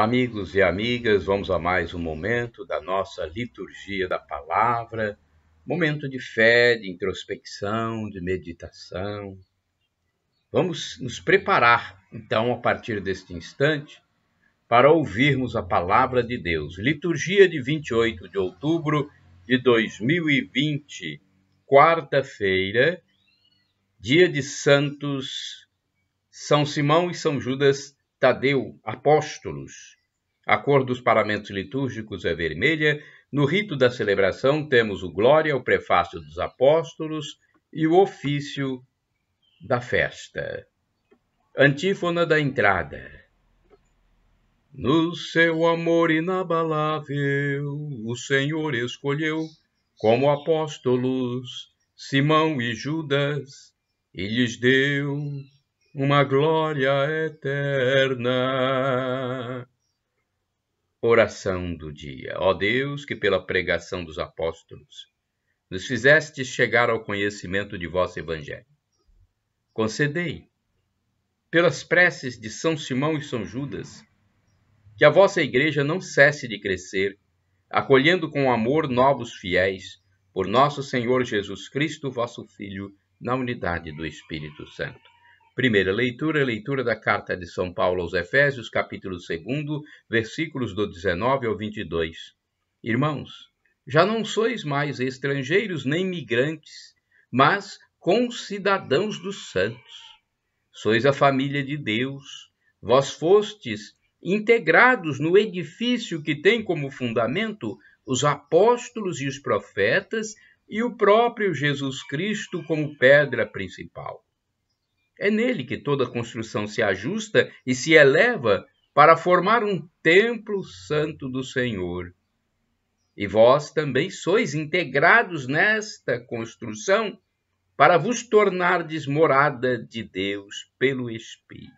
Amigos e amigas, vamos a mais um momento da nossa liturgia da palavra, momento de fé, de introspecção, de meditação. Vamos nos preparar, então, a partir deste instante, para ouvirmos a palavra de Deus. Liturgia de 28 de outubro de 2020, quarta-feira, dia de Santos São Simão e São Judas Tadeu Apóstolos. A cor dos paramentos litúrgicos é vermelha. No rito da celebração temos o Glória, o Prefácio dos Apóstolos e o Ofício da Festa. Antífona da Entrada. No seu amor inabalável, o Senhor escolheu como apóstolos Simão e Judas e lhes deu uma glória eterna. Oração do dia. Ó Deus, que pela pregação dos apóstolos nos fizeste chegar ao conhecimento de vosso Evangelho. Concedei, pelas preces de São Simão e São Judas, que a vossa Igreja não cesse de crescer, acolhendo com amor novos fiéis, por nosso Senhor Jesus Cristo, vosso Filho, na unidade do Espírito Santo. Primeira leitura, leitura da carta de São Paulo aos Efésios, capítulo 2, versículos do 19 ao 22. Irmãos, já não sois mais estrangeiros nem migrantes, mas concidadãos dos santos. Sois a família de Deus. Vós fostes integrados no edifício que tem como fundamento os apóstolos e os profetas e o próprio Jesus Cristo como pedra principal. É nele que toda construção se ajusta e se eleva para formar um templo santo do Senhor. E vós também sois integrados nesta construção para vos tornardes morada de Deus pelo Espírito.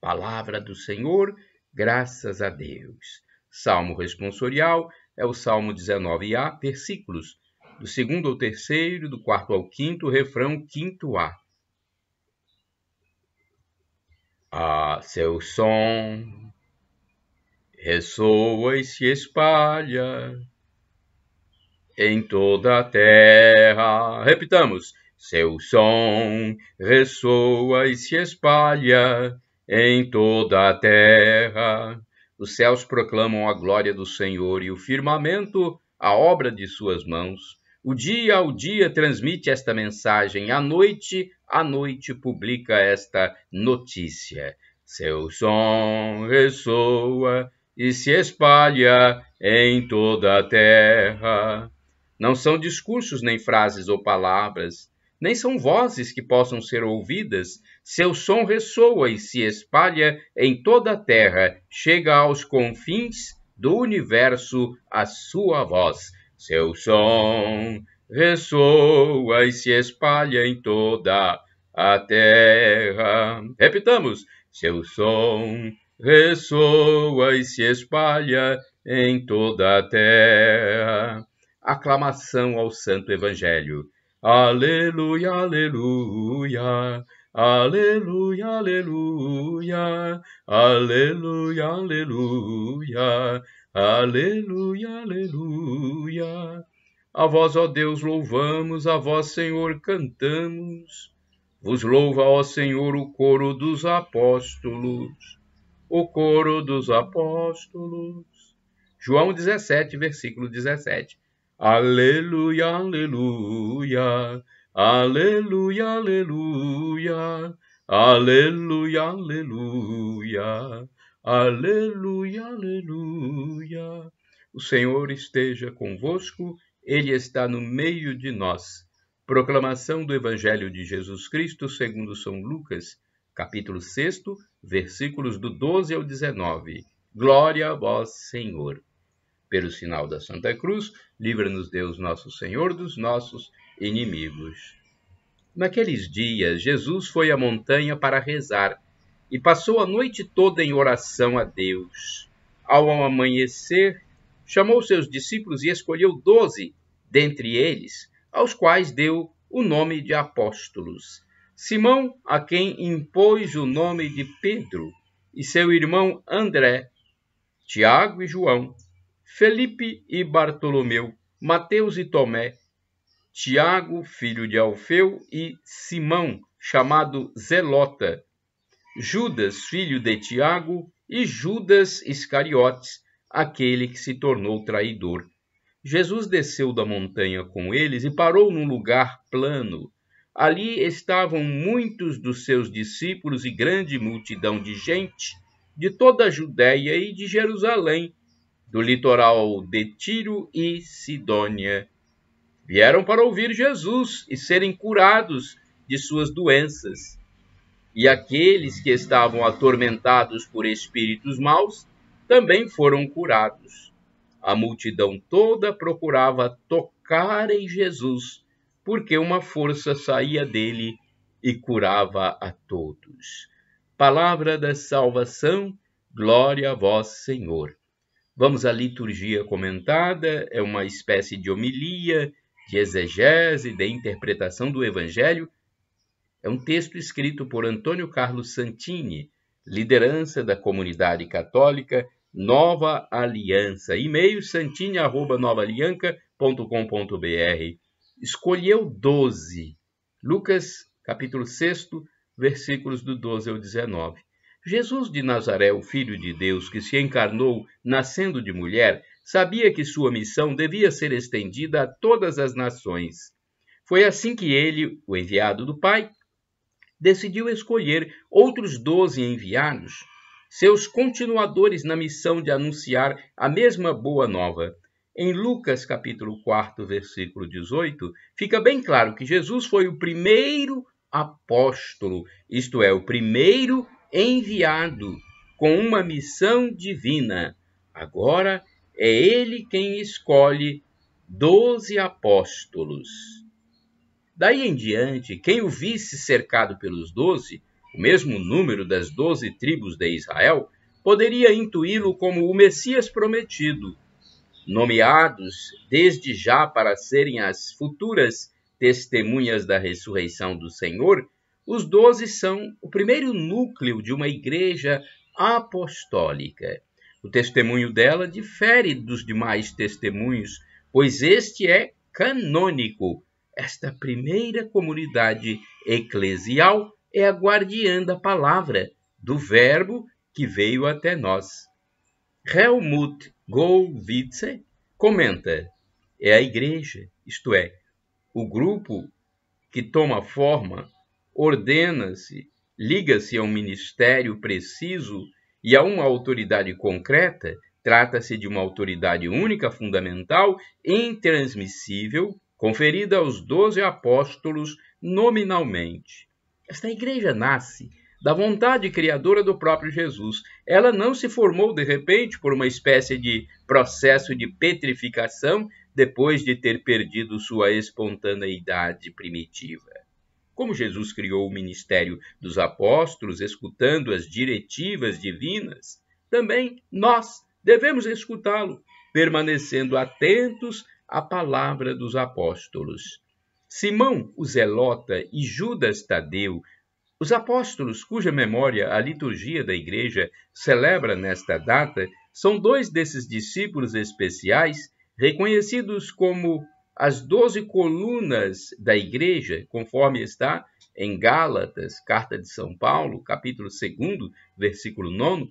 Palavra do Senhor, graças a Deus. Salmo responsorial é o Salmo 19a, versículos do segundo ao terceiro, do quarto ao quinto, refrão quinto a a seu som ressoa e se espalha em toda a terra. Repitamos: seu som ressoa e se espalha em toda a terra. Os céus proclamam a glória do Senhor e o firmamento a obra de suas mãos. O dia ao dia transmite esta mensagem, à noite à noite publica esta notícia. Seu som ressoa e se espalha em toda a terra. Não são discursos, nem frases ou palavras, nem são vozes que possam ser ouvidas. Seu som ressoa e se espalha em toda a terra, chega aos confins do universo a sua voz. Seu som ressoa e se espalha em toda a terra. Repitamos: seu som ressoa e se espalha em toda a terra. Aclamação ao Santo Evangelho. Aleluia, aleluia. Aleluia, aleluia, aleluia, aleluia, aleluia, aleluia. A vós, ó Deus, louvamos, a vós, Senhor, cantamos. Vos louva, ó Senhor, o coro dos apóstolos. O coro dos apóstolos. João 17, versículo 17. Aleluia, aleluia. Aleluia, aleluia. Aleluia, aleluia. Aleluia, aleluia. O Senhor esteja convosco ele está no meio de nós. Proclamação do Evangelho de Jesus Cristo segundo São Lucas, capítulo 6, versículos do 12 ao 19. Glória a vós, Senhor. Pelo sinal da Santa Cruz, livra-nos Deus nosso Senhor dos nossos inimigos. Naqueles dias, Jesus foi à montanha para rezar e passou a noite toda em oração a Deus. Ao amanhecer, chamou seus discípulos e escolheu doze dentre eles, aos quais deu o nome de apóstolos. Simão, a quem impôs o nome de Pedro, e seu irmão André, Tiago e João, Felipe e Bartolomeu, Mateus e Tomé, Tiago, filho de Alfeu, e Simão, chamado Zelota, Judas, filho de Tiago, e Judas Iscariotes, aquele que se tornou traidor. Jesus desceu da montanha com eles e parou num lugar plano. Ali estavam muitos dos seus discípulos e grande multidão de gente de toda a Judéia e de Jerusalém, do litoral de Tiro e Sidônia. Vieram para ouvir Jesus e serem curados de suas doenças. E aqueles que estavam atormentados por espíritos maus também foram curados. A multidão toda procurava tocar em Jesus, porque uma força saía dele e curava a todos. Palavra da salvação, glória a vós, Senhor. Vamos à liturgia comentada, é uma espécie de homilia, de exegese, de interpretação do Evangelho. É um texto escrito por Antônio Carlos Santini, liderança da comunidade católica Nova Aliança. E-mail santinha.novaalianca.com.br. Escolheu 12. Lucas, capítulo 6, versículos do 12 ao 19. Jesus de Nazaré, o Filho de Deus, que se encarnou nascendo de mulher, sabia que sua missão devia ser estendida a todas as nações. Foi assim que ele, o enviado do Pai, decidiu escolher outros doze enviados seus continuadores na missão de anunciar a mesma boa nova. Em Lucas capítulo 4, versículo 18, fica bem claro que Jesus foi o primeiro apóstolo, isto é, o primeiro enviado com uma missão divina. Agora é ele quem escolhe doze apóstolos. Daí em diante, quem o visse cercado pelos doze o mesmo número das doze tribos de Israel, poderia intuí-lo como o Messias prometido, nomeados desde já para serem as futuras testemunhas da ressurreição do Senhor, os doze são o primeiro núcleo de uma igreja apostólica. O testemunho dela difere dos demais testemunhos, pois este é canônico. Esta primeira comunidade eclesial é a guardiã da palavra, do Verbo que veio até nós. Helmut Gollwitze comenta: é a igreja, isto é, o grupo que toma forma, ordena-se, liga-se a um ministério preciso e a uma autoridade concreta. Trata-se de uma autoridade única, fundamental, intransmissível, conferida aos doze apóstolos nominalmente. Esta igreja nasce da vontade criadora do próprio Jesus. Ela não se formou de repente por uma espécie de processo de petrificação depois de ter perdido sua espontaneidade primitiva. Como Jesus criou o ministério dos apóstolos escutando as diretivas divinas, também nós devemos escutá-lo, permanecendo atentos à palavra dos apóstolos. Simão, o Zelota e Judas Tadeu, os apóstolos cuja memória a liturgia da Igreja celebra nesta data, são dois desses discípulos especiais, reconhecidos como as doze colunas da Igreja, conforme está em Gálatas, carta de São Paulo, capítulo 2, versículo 9.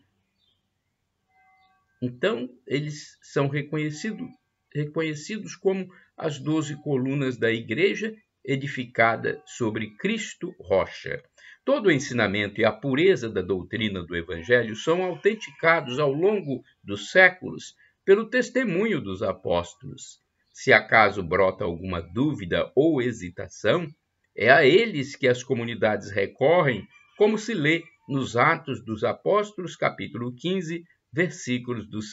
Então, eles são reconhecidos reconhecidos como as doze colunas da Igreja edificada sobre Cristo Rocha. Todo o ensinamento e a pureza da doutrina do Evangelho são autenticados ao longo dos séculos pelo testemunho dos apóstolos. Se acaso brota alguma dúvida ou hesitação, é a eles que as comunidades recorrem, como se lê nos Atos dos Apóstolos, capítulo 15, versículos do 2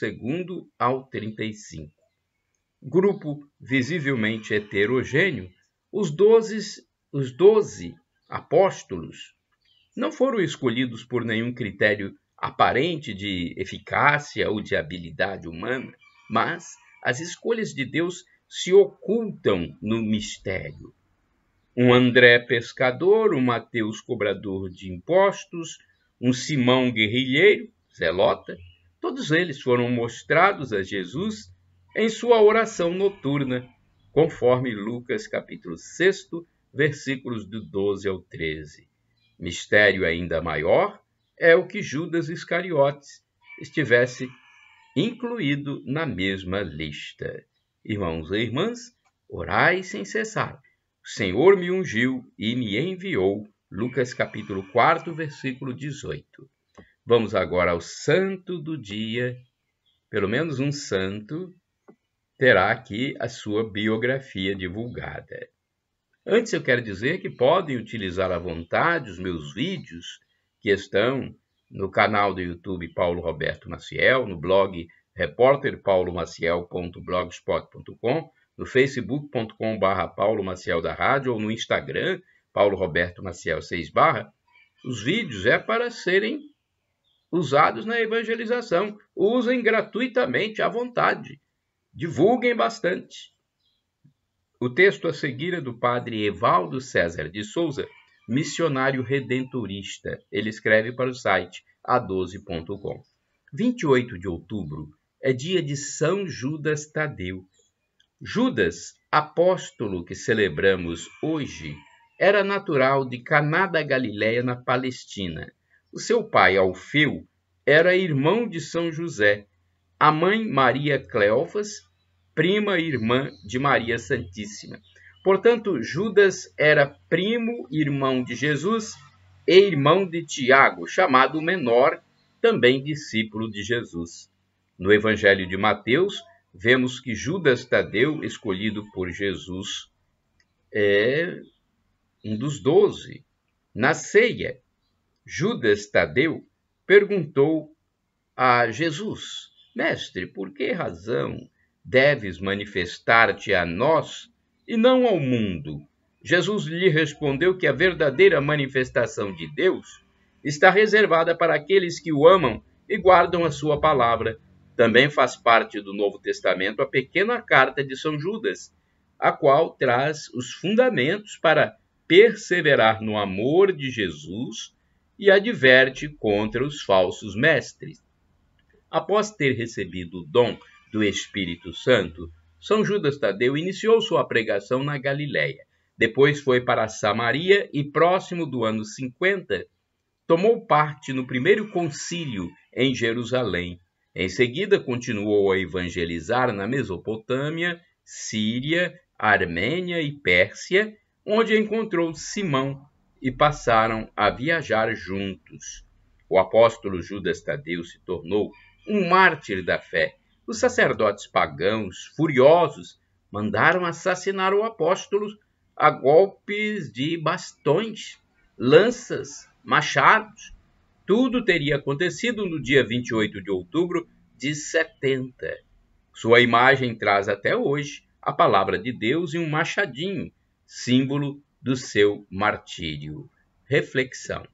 ao 35 grupo visivelmente heterogêneo, os doze, os doze apóstolos não foram escolhidos por nenhum critério aparente de eficácia ou de habilidade humana, mas as escolhas de Deus se ocultam no mistério. Um André pescador, um Mateus cobrador de impostos, um Simão guerrilheiro, zelota, todos eles foram mostrados a Jesus em sua oração noturna, conforme Lucas capítulo 6, versículos do 12 ao 13. Mistério ainda maior é o que Judas Iscariotes estivesse incluído na mesma lista. Irmãos e irmãs, orai sem cessar. O Senhor me ungiu e me enviou. Lucas capítulo 4, versículo 18. Vamos agora ao santo do dia, pelo menos um santo terá aqui a sua biografia divulgada. Antes eu quero dizer que podem utilizar à vontade os meus vídeos que estão no canal do YouTube Paulo Roberto Maciel, no blog repórterpaulomaciel.blogspot.com, no facebook.com barra da Rádio ou no Instagram, Paulo Roberto Maciel 6 barra, os vídeos é para serem usados na evangelização. Usem gratuitamente à vontade. Divulguem bastante. O texto a seguir é do padre Evaldo César de Souza, missionário redentorista. Ele escreve para o site a12.com. 28 de outubro é dia de São Judas Tadeu. Judas, apóstolo que celebramos hoje, era natural de Caná da Galiléia na Palestina. O seu pai, Alfeu, era irmão de São José. A mãe, Maria Cleofas prima irmã de Maria Santíssima. Portanto, Judas era primo irmão de Jesus e irmão de Tiago, chamado menor, também discípulo de Jesus. No Evangelho de Mateus, vemos que Judas Tadeu, escolhido por Jesus, é um dos doze. Na ceia, Judas Tadeu perguntou a Jesus: Mestre, por que razão Deves manifestar-te a nós e não ao mundo. Jesus lhe respondeu que a verdadeira manifestação de Deus está reservada para aqueles que o amam e guardam a sua palavra. Também faz parte do Novo Testamento a pequena carta de São Judas, a qual traz os fundamentos para perseverar no amor de Jesus e adverte contra os falsos mestres. Após ter recebido o dom do Espírito Santo, São Judas Tadeu iniciou sua pregação na Galiléia. Depois foi para Samaria e, próximo do ano 50, tomou parte no primeiro concílio em Jerusalém. Em seguida, continuou a evangelizar na Mesopotâmia, Síria, Armênia e Pérsia, onde encontrou Simão e passaram a viajar juntos. O apóstolo Judas Tadeu se tornou um mártir da fé os sacerdotes pagãos, furiosos, mandaram assassinar o apóstolo a golpes de bastões, lanças, machados. Tudo teria acontecido no dia 28 de outubro de 70. Sua imagem traz até hoje a palavra de Deus e um machadinho, símbolo do seu martírio. Reflexão.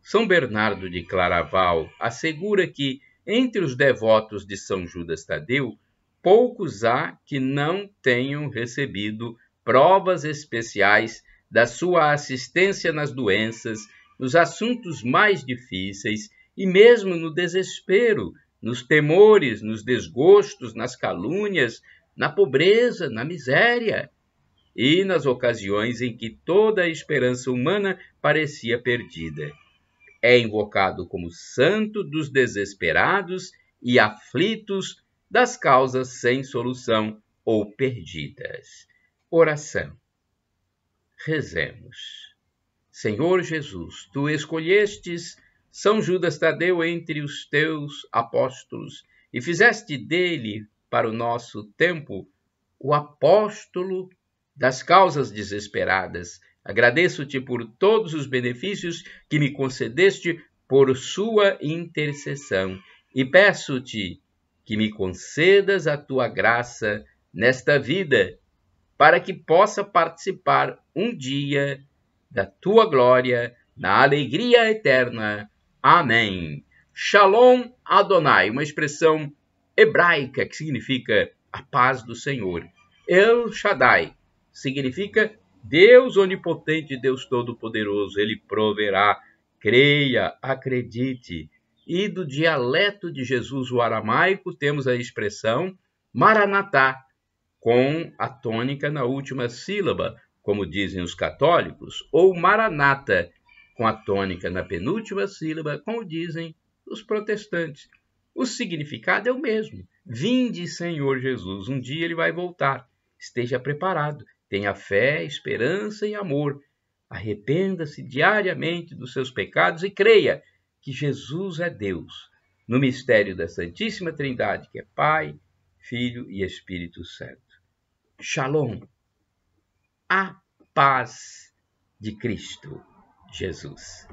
São Bernardo de Claraval assegura que entre os devotos de São Judas Tadeu, poucos há que não tenham recebido provas especiais da sua assistência nas doenças, nos assuntos mais difíceis e mesmo no desespero, nos temores, nos desgostos, nas calúnias, na pobreza, na miséria e nas ocasiões em que toda a esperança humana parecia perdida é invocado como santo dos desesperados e aflitos das causas sem solução ou perdidas. Oração. Rezemos. Senhor Jesus, tu escolhestes São Judas Tadeu entre os teus apóstolos e fizeste dele, para o nosso tempo, o apóstolo das causas desesperadas Agradeço-te por todos os benefícios que me concedeste por sua intercessão e peço-te que me concedas a tua graça nesta vida, para que possa participar um dia da tua glória na alegria eterna. Amém. Shalom Adonai, uma expressão hebraica que significa a paz do Senhor. El Shaddai significa Deus onipotente, Deus todo-poderoso, ele proverá. Creia, acredite. E do dialeto de Jesus, o aramaico, temos a expressão Maranatá, com a tônica na última sílaba, como dizem os católicos, ou Maranata, com a tônica na penúltima sílaba, como dizem os protestantes. O significado é o mesmo. Vinde, Senhor Jesus, um dia ele vai voltar. Esteja preparado. Tenha fé, esperança e amor. Arrependa-se diariamente dos seus pecados e creia que Jesus é Deus, no mistério da Santíssima Trindade, que é Pai, Filho e Espírito Santo. Shalom. A paz de Cristo Jesus.